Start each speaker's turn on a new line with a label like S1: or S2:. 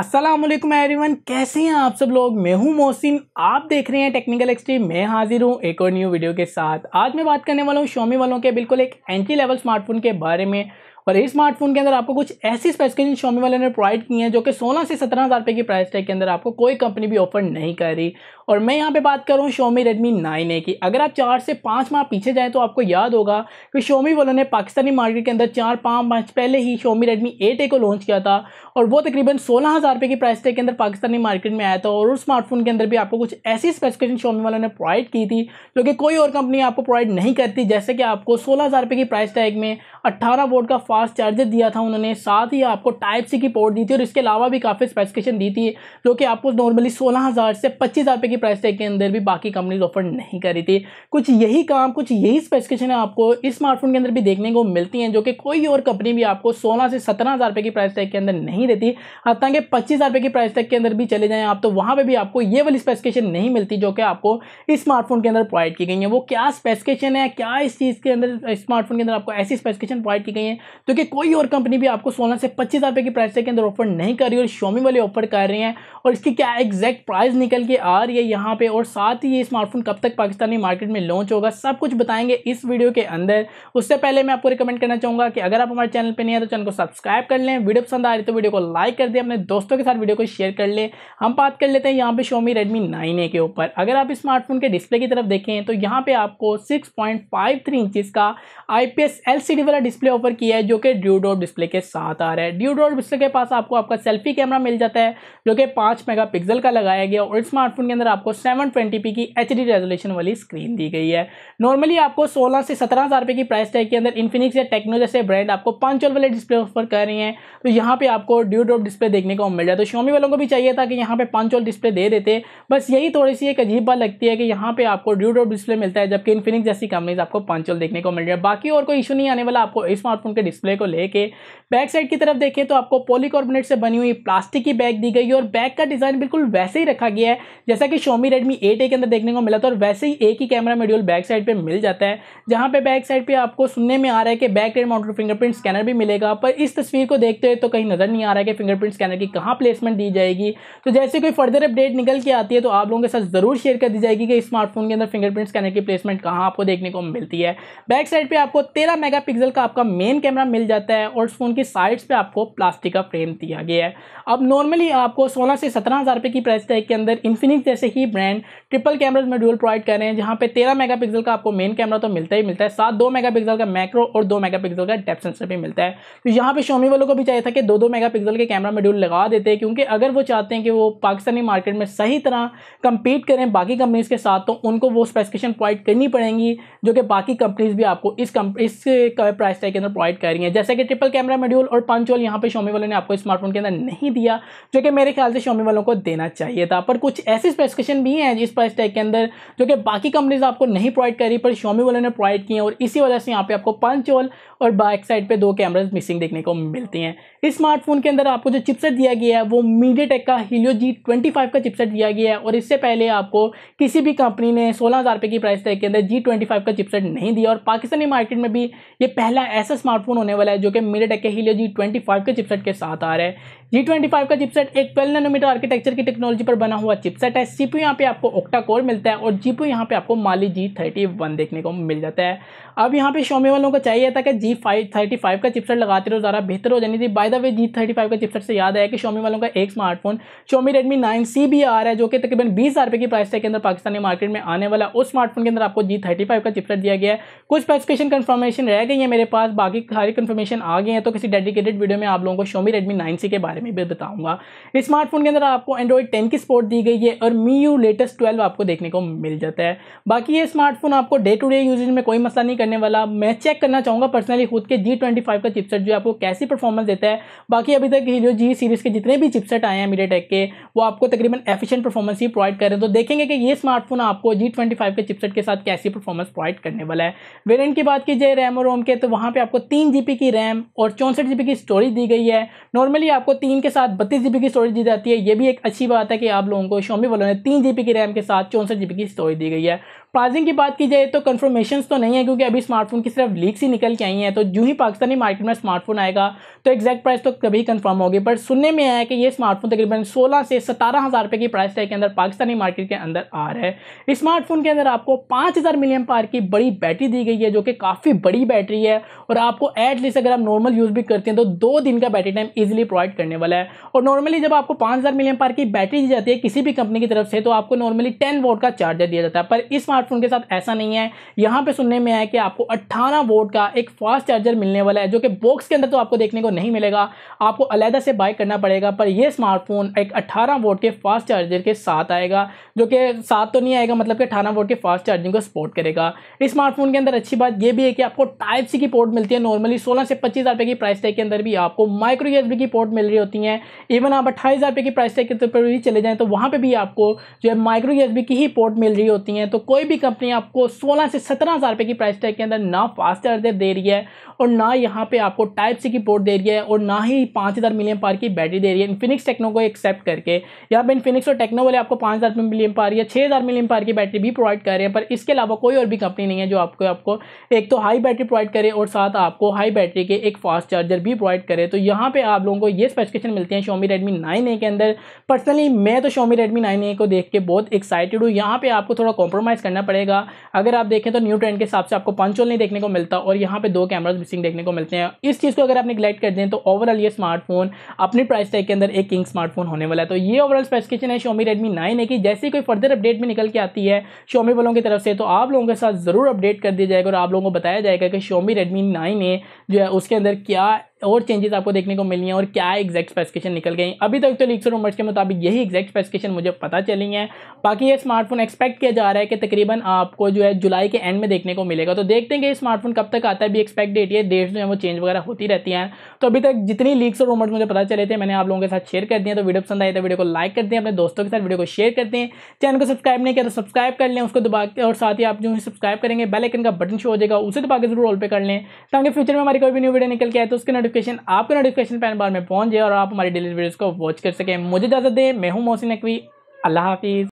S1: Aslam everyone कैसे हैं आप सब लोग मैं हूं मोहसिन आप देख रहे हैं टेक्निकल एक्सट्रीम मैं हाजिर हूं एक और न्यू वीडियो के साथ आज मैं बात करने वाला हूं शोमी वालों के बिल्कुल एक एंट्री लेवल स्मार्टफोन के बारे में और इस स्मार्टफोन के अंदर आपको कुछ ऐसी स्पेसिफिकेशन शॉमी वाले ने प्रोवाइड की हैं जो कि सोलह से सत्रह हज़ार रुपये की प्राइस टैग के अंदर आपको कोई कंपनी भी ऑफर नहीं कर रही और मैं यहाँ पे बात कर रहा हूँ शोमी रेडमी नाइन ए की अगर आप चार से पाँच माह पीछे जाएँ तो आपको याद होगा कि शोमी वालों ने पाकिस्तानी मार्केट के अंदर चार पाँच मार्च पहले ही शोमी रेडमी एट ए को लॉन्च किया था और वो तकरीबन सोलह हज़ार रुपये की प्राइस टैग के अंदर पाकिस्तानी मार्केट में आया था और उस स्मार्टफोन के अंदर भी आपको कुछ ऐसी स्पेसिफिकेशन शोमी वालों ने प्रोवाइड की थी जो कि कोई और कंपनी आपको प्रोवाइड नहीं करती जैसे कि आपको सोलह हज़ार रुपये की प्राइस टैग में अट्ठारह वोट का फास्ट चार्जर दिया था उन्होंने साथ ही आपको टाइप सी की पोर्ट दी थी और इसके अलावा भी काफ़ी स्पेसिफिकेशन दी थी जो कि आपको नॉर्मली सोलह हज़ार से पच्चीस हज़ार की प्राइस टैग के अंदर भी बाकी कंपनीज ऑफर नहीं करी थी कुछ यही काम कुछ यही स्पेसिफिकेशन आपको इस स्मार्टफोन के अंदर भी देखने को मिलती हैं जो कि कोई और कंपनी भी आपको सोलह से सत्रह हज़ार की प्राइस टैग के अंदर नहीं देती हालांकि पच्चीस हज़ार की प्राइस टैग के अंदर भी चले जाएँ आप तो वहाँ पर भी आपको ये वाली स्पेसिफिकेशन नहीं मिलती जो कि आपको इस स्मार्टफोन के अंदर प्रोवाइड की गई है वो क्या स्पेसिफिकेशन है क्या इस चीज़ के अंदर स्मार्टफोन के अंदर आपको ऐसी स्पेसिफिकेशन प्रोवाइड की गई है क्योंकि तो कोई और कंपनी भी आपको सोलह से पच्चीस हज़ार की प्राइस के अंदर ऑफर नहीं कर रही और शोमी वाले ऑफर कर रहे हैं और इसकी क्या एग्जैक्ट प्राइस निकल के आ रही है यहाँ पर और साथ ही ये स्मार्टफोन कब तक पाकिस्तानी मार्केट में लॉन्च होगा सब कुछ बताएंगे इस वीडियो के अंदर उससे पहले मैं आपको रिकमेंड करना चाहूँगा कि अगर आप हमारे चैनल पर नहीं है तो चैनल को सब्सक्राइब कर लें वीडियो पसंद आ रही तो वीडियो को लाइक कर दें अपने दोस्तों के साथ वीडियो को शेयर कर लें हम बात कर लेते हैं यहाँ पे शोमी रेडमी नाइन ए के ऊपर अगर आप स्मार्टफोन के डिस्प्ले की तरफ देखें तो यहाँ पे आपको six point five three inches का I P S L C D वाला डिस्प्ले ऑफर किया है जो कि ड्यूडॉप डिस्प्ले के साथ आ रहा है ड्यूडॉप डिस्प्ले के पास आपको आपका सेल्फी कैमरा मिल जाता है जो कि पाँच मेगापिक्सल का लगाया गया और स्मार्टफोन के अंदर आपको सेवन की एच रेजोल्यूशन वाली स्क्रीन दी गई है नॉर्मली आपको सोलह से सत्रह हज़ार रुपये की प्राइस टैग के अंदर इन्फिनिक्स या टेक्नो जैसे ब्रांड आपको पाँच वाले डिस्प्ले ऑफर कर रही है तो यहाँ पर आपको ड्यू ड्यूडॉप डिस्प्ले देखने को मिल जाए तो शोमी वालों को भी चाहिए था कि यहाँ पर पाँच डिस्प्ले दे देते बस यही थोड़ी सी एक अजीब बात लगती है कि यहाँ पे आपको ड्यू ड्यूडॉप डिस्प्ले मिलता है जबकि इन्फिनिक्स जैसी कंपनीज आपको पाँच देखने को मिल जाए है बाकी और कोई इशू नहीं आने वाला आपको स्मार्टफोन के डिस्प्ले डिस्प्ले को लेके बैक साइड की तरफ देखें तो आपको पॉलीकार्बोनेट से बनी हुई प्लास्टिक की बैग दी गई है और बैग का डिज़ाइन बिल्कुल वैसे ही रखा गया है जैसा कि शोमी रेडमी एट ए के अंदर देखने को मिला था और वैसे ही एक ही कैमरा मॉड्यूल बैक साइड पर मिल जाता है जहाँ पर बैक साइड पर आपको सुनने में आ रहा है कि back and mounted fingerprint scanner भी मिलेगा पर इस तस्वीर को देखते हुए तो कहीं नज़र नहीं आ रहा है कि फिंगरप्रिंट स्कैनर की कहाँ प्लेसमेंट दी जाएगी तो जैसे कोई फर्दर अपडेट निकल के आती है तो आप लोगों के साथ ज़रूर शेयर कर दी जाएगी कि स्मार्टफोन के अंदर फिंगरप्रिंट स्कैनर की प्लेसमेंट कहाँ आपको देखने को मिलती है बैक साइड पर आपको तेरह मेगा का आपका मेन कैमरा मिल जाता है और फ़ोन की साइड्स पे आपको प्लास्टिक का फ्रेम दिया गया है अब नॉर्मली आपको सोलह से सत्रह हज़ार रुपये की प्राइस टैग के अंदर इन्फिनिक्स जैसे ही ब्रांड ट्रिपल कैमराज में ड्यूल प्रोवाइड कर रहे हैं जहाँ पे तेरह मेगापिक्सल का आपको मेन कैमरा तो मिलता ही मिलता है साथ दो मेगा का मैक्रो और दो मेगा का डेप सेंसर भी मिलता है तो यहाँ पर शोमी वालों को भी चाहिए था कि दो दो मेगा के कैमरा में लगा देते हैं क्योंकि अगर वो चाहते हैं कि वो पाकिस्तानी मार्केट में सही तरह कम्पीट करें बाकी कंपनीज़ के साथ तो उनको वो स्पेसिफिकेशन प्रोवाइड करनी पड़ेंगी जो कि बाकी कंपनीज़ भी आपको इस इस प्राइस टैग के अंदर प्रोवाइड करेंगी करेंगे जैसे कि ट्रिपल कैमरा मॉड्यूल और पंच होल यहाँ पे शोमी वालों ने आपको स्मार्टफोन के अंदर नहीं दिया जो कि मेरे ख्याल से शोमी वालों को देना चाहिए था पर कुछ ऐसे स्पेसिफिकेशन भी हैं इस प्राइस टैग के अंदर जो कि बाकी कंपनीज आपको नहीं प्रोवाइड करी पर शोमी वालों ने प्रोवाइड किए और इसी वजह से यहाँ पर आपको पंच होल और बैक साइड पर दो कैमराज मिसिंग देखने को मिलती हैं इस स्मार्टफोन के अंदर आपको जो चिपसेट दिया गया है वो मीडिया का हीलियो जी ट्वेंटी फाइव का चिपसेट दिया गया है और इससे पहले आपको किसी भी कंपनी ने सोलह हज़ार रुपये की प्राइस टैग के अंदर जी ट्वेंटी फाइव का चिपसेट नहीं दिया और पाकिस्तानी मार्केट में भी ये पहला ऐसा स्मार्टफोन होने वाला है जो कि टेक के हीलियो जी ट्वेंटी फाइव के चिपसेट के साथ आ रहा है जी ट्वेंटी फाइव का चिपसेट एक ट्वेल्व नैनोमीटर आर्किटेक्चर की टेक्नोलॉजी पर बना हुआ चिपसेट है सीपीयू यहाँ पे आपको ओक्टा कोर मिलता है और जीपीयू यहाँ पे आपको माली जी थर्टी वन देखने को मिल जाता है अब यहाँ पे शोमी वालों को चाहिए था कि जी फाइव थर्टी फाइव का चिपसेट लगाते रहो ज़रा बेहतर हो जानी थी by the way G thirty five का चिपसेट से याद है कि शोमी वालों का एक smartphone Xiaomi Redmi nine C भी आ रहा है जो कि तकरीबन बीस हज़ार की प्राइस के अंदर पाकिस्तानी मार्केट में आने वाला उस स्मार्टफोन के अंदर आपको जी थर्टी फाइव का चिपसेट दिया गया है कुछ स्पेसिफिकेशन कन्फर्मेशन रह गई है मेरे पास बाकी सारी कन्फर्मेशन आ गई है तो किसी डेडिकेटेड वीडियो में आप लोगों को शोमी रेडमी नाइन सी के बारे बारे में भी बताऊंगा स्मार्टफोन के अंदर आपको एंड्रॉइड टेन की सपोर्ट दी गई है और मी यू लेटेस्ट ट्वेल्व आपको देखने को मिल जाता है बाकी ये स्मार्टफोन आपको डे टू डे यूजेज में कोई मसला नहीं करने वाला मैं चेक करना चाहूँगा पर्सनली खुद के जी ट्वेंटी का चिपसेट जो आपको कैसी परफॉर्मेंस देता है बाकी अभी तक जो जी सीरीज़ के जितने भी चिपसेट आए हैं टेक के वो आपको तकरीबन एफिशियंट परफॉर्मेंस ही प्रोवाइड कर रहे हैं तो देखेंगे कि ये स्मार्टफोन आपको जी ट्वेंटी फाइव के चिपसेट के साथ कैसी परफॉर्मेंस प्रोवाइड करने वाला है वेरियंट की बात की जाए रैम और रोम के तो वहाँ पर आपको तीन जी की रैम और चौंसठ की स्टोरेज दी गई है नॉर्मली आपको तीन के साथ बत्तीस जी की स्टोरेज दी जाती है ये भी एक अच्छी बात है कि आप लोगों को शोमी वालों ने तीन जी की रैम के साथ चौंसठ जी की स्टोरेज दी गई है प्राइसिंग की बात की जाए तो कन्फर्मेशन तो नहीं है क्योंकि अभी स्मार्टफोन की सिर्फ लीक ही निकल के आई हैं तो जो ही पाकिस्तानी मार्केट में स्मार्टफोन आएगा तो एक्जैक्ट प्राइस तो कभी कन्फर्म होगी पर सुनने में आया कि ये स्मार्टफोन तकरीबन सोलह से सतारह हज़ार रुपये की प्राइस के अंदर पाकिस्तानी मार्केट के अंदर आ रहा है स्मार्टफोन के अंदर आपको पाँच हज़ार मिलियम पार की बड़ी बैटरी दी गई है जो कि काफ़ी बड़ी बैटरी है और आपको एटलीस्ट अगर आप नॉर्मल यूज़ भी करते हैं तो दो दिन का बैटरी टाइम ईजिली प्रोवाइड करने वाला है और नॉर्मली जब आपको पाँच हज़ार मिलियम पार की बैटरी दी जाती है किसी भी कंपनी की तरफ से तो आपको नॉर्मली टेन वोट का चार्जर दिया जाता है पर इस स्मार्टफोन के साथ ऐसा नहीं है यहाँ पर सुनने में आया कि आपको अट्ठारह वोट का एक फास्ट चार्जर मिलने वाला है जो कि बॉक्स के अंदर तो आपको देखने को नहीं मिलेगा आपको अलहदा से बाय करना पड़ेगा पर यह स्मार्टफोन एक अट्ठारह वोट के फास्ट चार्जर के साथ आएगा जो कि साथ तो नहीं आएगा मतलब कि अठारह वोट के फास्ट चार्जिंग को सपोर्ट करेगा इस स्मार्टफोन के अंदर अच्छी बात यह भी है कि आपको टाइप सी की पोर्ट मिलती है नॉर्मली सोलह से पच्चीस हज़ार की प्राइस टैग के अंदर भी आपको माइक्रो यूएसबी की पोर्ट मिल रही होती है होती हैं इवन आप अट्ठाईस हज़ार की प्राइस के तौर पर भी चले जाएँ तो वहाँ पर भी आपको जो है माइक्रो यूएसबी की ही पोर्ट मिल रही होती हैं तो कोई भी कंपनी आपको सोलह से सत्रह हज़ार रुपये की प्राइस टैग के अंदर ना फास्ट चार्जर दे रही है और ना यहाँ पे आपको टाइप सी की पोर्ट दे रही है और ना ही पाँच हज़ार मिलियन पार की बैटरी दे रही है इनफिनिक्स टेक्नो को एक्सेप्ट करके यहाँ पे इनफिनिक्स और टेक्नो वाले आपको पाँच हज़ार मिलियन पार या छः हज़ार मिलियन पार की बैटरी भी प्रोवाइड कर रहे हैं पर इसके अलावा कोई और भी कंपनी नहीं है जो आपको आपको एक तो हाई बैटरी प्रोवाइड करे और साथ आपको हाई बैटरी के एक फास्ट चार्जर भी प्रोवाइड करे तो यहाँ पर आप लोगों को ये स्पेसिफिक नोटिफिकेशन मिलते हैं शोमी रेडमी नाइन ए के अंदर पर्सनली मैं तो शोमी रेडमी नाइन ए को देख के बहुत एक्साइटेड हूँ यहाँ पे आपको थोड़ा कॉम्प्रोमाइज़ करना पड़ेगा अगर आप देखें तो न्यू ट्रेंड के हिसाब से आपको पंचोल नहीं देखने को मिलता और यहाँ पर दो कैमराज मिसिंग देखने को मिलते हैं इस चीज़ को अगर आप निगलेक्ट कर दें तो ओवरऑल ये स्मार्टफोन अपनी प्राइस टैग के अंदर एक किंग स्मार्टफोन होने वाला है तो ये ओवरऑल स्पेसिफिकेशन है शोमी रेडमी नाइन ए की जैसे कोई फर्दर अपडेट भी निकल के आती है शोमी वालों की तरफ से तो आप लोगों के साथ ज़रूर अपडेट कर दिया जाएगा और आप लोगों को बताया जाएगा कि शोमी रेडमी नाइन ए जो है उसके अंदर क्या और चेंजेस आपको देखने को मिली हैं और क्या एग्जैक्ट स्पेसिफिकेशन निकल गई अभी तक तो लीक्स और रूमर्स के मुताबिक यही एग्जैक्ट स्पेसिफिकेशन मुझे पता चली है बाकी ये स्मार्टफोन एक्सपेक्ट किया जा रहा है कि तकरीबन आपको जो है जुलाई के एंड में देखने को मिलेगा तो देखते हैं कि स्मार्टफोन कब तक आता है भी एक्सपेक्ट डेट ये डेट्स जो है वो चेंज वगैरह होती रहती हैं तो अभी तक जितनी लीक्स और रूमर्स मुझे पता चले थे मैंने आप लोगों के साथ शेयर कर दिया तो वीडियो पसंद आए तो वीडियो को लाइक कर दें अपने दोस्तों के साथ वीडियो को शेयर करते हैं चैनल को सब्सक्राइब नहीं किया तो सब्सक्राइब कर लें उसको दबा और साथ ही आप जो है सब्सक्राइब करेंगे बेल आइकन का बटन शो हो जाएगा उसे दबा के जरूर ऑल पे कर लें ताकि फ्यूचर में हमारी कोई भी न्यू वीडियो निकल के आए तो उसके नोटिफिक नोटिफिकेशन आपके नोटिफिकेशन पैन बार में पहुंच जाए और आप हमारी डेली वीडियोज़ को वॉच कर सकें मुझे इजाज़त दें मैं हूँ मोहसिन नकवी अल्लाह हाफिज़